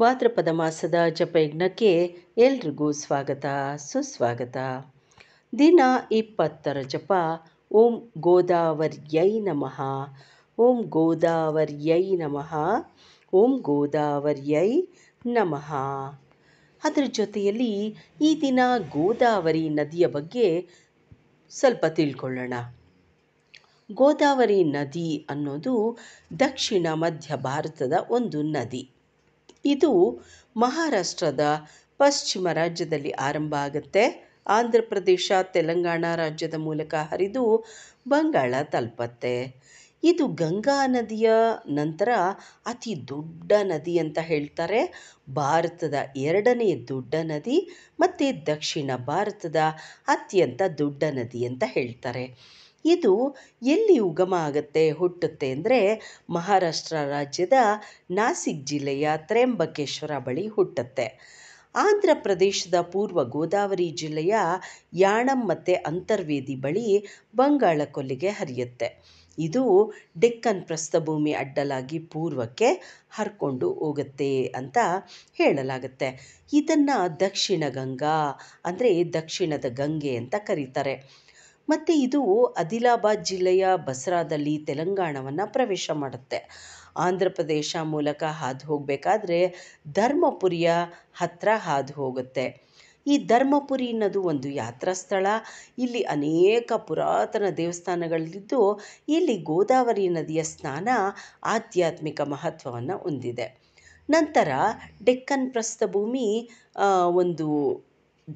ಭಾದ್ರಪದ ಮಾಸದ ಜಪಯಜ್ಞಕ್ಕೆ ಎಲ್ರಿಗೂ ಸ್ವಾಗತ ಸುಸ್ವಾಗತ ದಿನ ಇಪ್ಪತ್ತರ ಜಪ ಓಂ ಗೋದಾವರ್ಯೈ ನಮಃ ಓಂ ಗೋದಾವರ್ಯೈ ನಮಃ ಓಂ ಗೋದಾವರ್ಯೈ ನಮಃ ಅದರ ಜೊತೆಯಲ್ಲಿ ಈ ದಿನ ಗೋದಾವರಿ ನದಿಯ ಬಗ್ಗೆ ಸ್ವಲ್ಪ ತಿಳ್ಕೊಳ್ಳೋಣ ಗೋದಾವರಿ ನದಿ ಅನ್ನೋದು ದಕ್ಷಿಣ ಮಧ್ಯ ಭಾರತದ ಒಂದು ನದಿ ಇದು ಮಹಾರಾಷ್ಟ್ರದ ಪಶ್ಚಿಮ ರಾಜ್ಯದಲ್ಲಿ ಆರಂಭ ಆಗುತ್ತೆ ಆಂಧ್ರ ಪ್ರದೇಶ ತೆಲಂಗಾಣ ರಾಜ್ಯದ ಮೂಲಕ ಹರಿದು ಬಂಗಾಳ ತಲುಪತ್ತೆ ಇದು ಗಂಗಾ ನದಿಯ ನಂತರ ಅತಿ ದೊಡ್ಡ ನದಿ ಅಂತ ಹೇಳ್ತಾರೆ ಭಾರತದ ಎರಡನೇ ದೊಡ್ಡ ನದಿ ಮತ್ತು ದಕ್ಷಿಣ ಭಾರತದ ಅತ್ಯಂತ ದೊಡ್ಡ ನದಿ ಅಂತ ಹೇಳ್ತಾರೆ ಇದು ಎಲ್ಲಿ ಉಗಮ ಆಗುತ್ತೆ ಹುಟ್ಟುತ್ತೆ ಅಂದರೆ ಮಹಾರಾಷ್ಟ್ರ ರಾಜ್ಯದ ನಾಸಿಕ್ ಜಿಲ್ಲೆಯ ತ್ರಯಂಬಕೇಶ್ವರ ಬಳಿ ಹುಟ್ಟುತ್ತೆ ಆಂಧ್ರ ಪ್ರದೇಶದ ಪೂರ್ವ ಗೋದಾವರಿ ಜಿಲ್ಲೆಯ ಯಾಣಂ ಮತ್ತು ಅಂತರ್ವೇದಿ ಬಳಿ ಬಂಗಾಳ ಕೊಲ್ಲಿಗೆ ಹರಿಯುತ್ತೆ ಇದು ಡೆಕ್ಕನ್ ಪ್ರಸ್ಥಭೂಮಿ ಅಡ್ಡಲಾಗಿ ಪೂರ್ವಕ್ಕೆ ಹರ್ಕೊಂಡು ಹೋಗುತ್ತೆ ಅಂತ ಹೇಳಲಾಗುತ್ತೆ ಇದನ್ನು ದಕ್ಷಿಣ ಗಂಗಾ ಅಂದರೆ ದಕ್ಷಿಣದ ಗಂಗೆ ಅಂತ ಕರೀತಾರೆ ಮತ್ತು ಇದು ಆದಿಲಾಬಾದ್ ಜಿಲ್ಲೆಯ ಬಸ್ರಾದಲ್ಲಿ ತೆಲಂಗಾಣವನ್ನು ಪ್ರವೇಶ ಮಾಡುತ್ತೆ ಆಂಧ್ರ ಪ್ರದೇಶ ಮೂಲಕ ಹಾದು ಹೋಗಬೇಕಾದ್ರೆ ಧರ್ಮಪುರಿಯ ಹತ್ತಿರ ಹಾದು ಹೋಗುತ್ತೆ ಈ ಧರ್ಮಪುರಿ ಅನ್ನೋದು ಒಂದು ಯಾತ್ರಾ ಸ್ಥಳ ಇಲ್ಲಿ ಅನೇಕ ಪುರಾತನ ದೇವಸ್ಥಾನಗಳಲ್ಲಿದ್ದು ಇಲ್ಲಿ ಗೋದಾವರಿ ನದಿಯ ಸ್ನಾನ ಆಧ್ಯಾತ್ಮಿಕ ಮಹತ್ವವನ್ನು ಹೊಂದಿದೆ ನಂತರ ಡೆಕ್ಕನ್ ಪ್ರಸ್ಥಭೂಮಿ ಒಂದು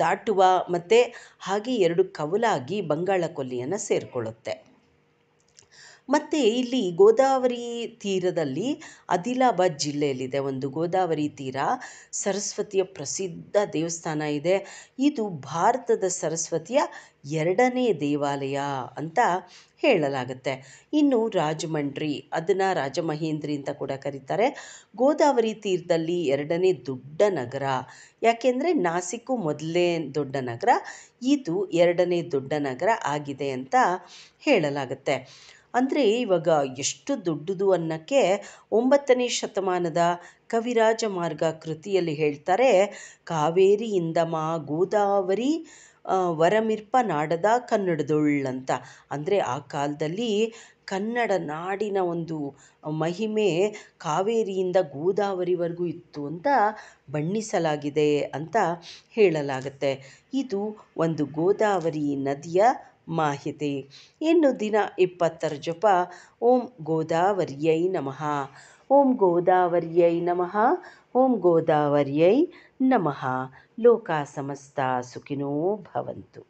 ದಾಟುವ ಮತ್ತು ಹಾಗೆ ಎರಡು ಕವಲಾಗಿ ಬಂಗಾಳ ಕೊಲ್ಲಿಯನ್ನು ಸೇರಿಕೊಳ್ಳುತ್ತೆ ಮತ್ತು ಇಲ್ಲಿ ಗೋದಾವರಿ ತೀರದಲ್ಲಿ ಅದಿಲಾಬಾದ್ ಜಿಲ್ಲೆಯಲ್ಲಿದೆ ಒಂದು ಗೋದಾವರಿ ತೀರ ಸರಸ್ವತಿಯ ಪ್ರಸಿದ್ಧ ದೇವಸ್ಥಾನ ಇದೆ ಇದು ಭಾರತದ ಸರಸ್ವತಿಯ ಎರಡನೇ ದೇವಾಲಯ ಅಂತ ಹೇಳಲಾಗುತ್ತೆ ಇನ್ನು ರಾಜಮಂಡ್ರಿ ಅದನ್ನು ರಾಜಮಹೇಂದ್ರಿ ಅಂತ ಕೂಡ ಕರೀತಾರೆ ಗೋದಾವರಿ ತೀರದಲ್ಲಿ ಎರಡನೇ ದೊಡ್ಡ ನಗರ ಯಾಕೆಂದರೆ ನಾಸಿಕ್ಕು ಮೊದಲೇ ದೊಡ್ಡ ನಗರ ಇದು ಎರಡನೇ ದೊಡ್ಡ ನಗರ ಆಗಿದೆ ಅಂತ ಹೇಳಲಾಗುತ್ತೆ ಅಂದರೆ ಅಂದರೆ ಇವಾಗ ಎಷ್ಟು ದೊಡ್ಡದು ಅನ್ನೋಕ್ಕೆ ಒಂಬತ್ತನೇ ಶತಮಾನದ ಕವಿರಾಜಮಾರ್ಗ ಕೃತಿಯಲ್ಲಿ ಹೇಳ್ತಾರೆ ಮಾ ಗೋದಾವರಿ ವರಮಿರ್ಪ ನಾಡದ ಕನ್ನಡದೊಳ್ಳಂತ ಅಂದರೆ ಆ ಕಾಲದಲ್ಲಿ ಕನ್ನಡ ನಾಡಿನ ಒಂದು ಮಹಿಮೆ ಕಾವೇರಿಯಿಂದ ಗೋದಾವರಿವರೆಗೂ ಇತ್ತು ಅಂತ ಬಣ್ಣಿಸಲಾಗಿದೆ ಅಂತ ಹೇಳಲಾಗುತ್ತೆ ಇದು ಒಂದು ಗೋದಾವರಿ ನದಿಯ ಮಾಹಿತಿ ಇನ್ನು ದಿನ ಇಪ್ಪತ್ತರ ಜಪ ಓಂ ಗೋದಾವರ್ಯೈ ನಮಃ ಓಂ ಗೋದಾವರ್ಯೈ ನಮಃ ಓಂ ಗೋದಾವರ್ಯೈ ನಮಃ ಲೋಕ ಸಮಸ್ತ ಸುಖಿನೋ ಭವಂತು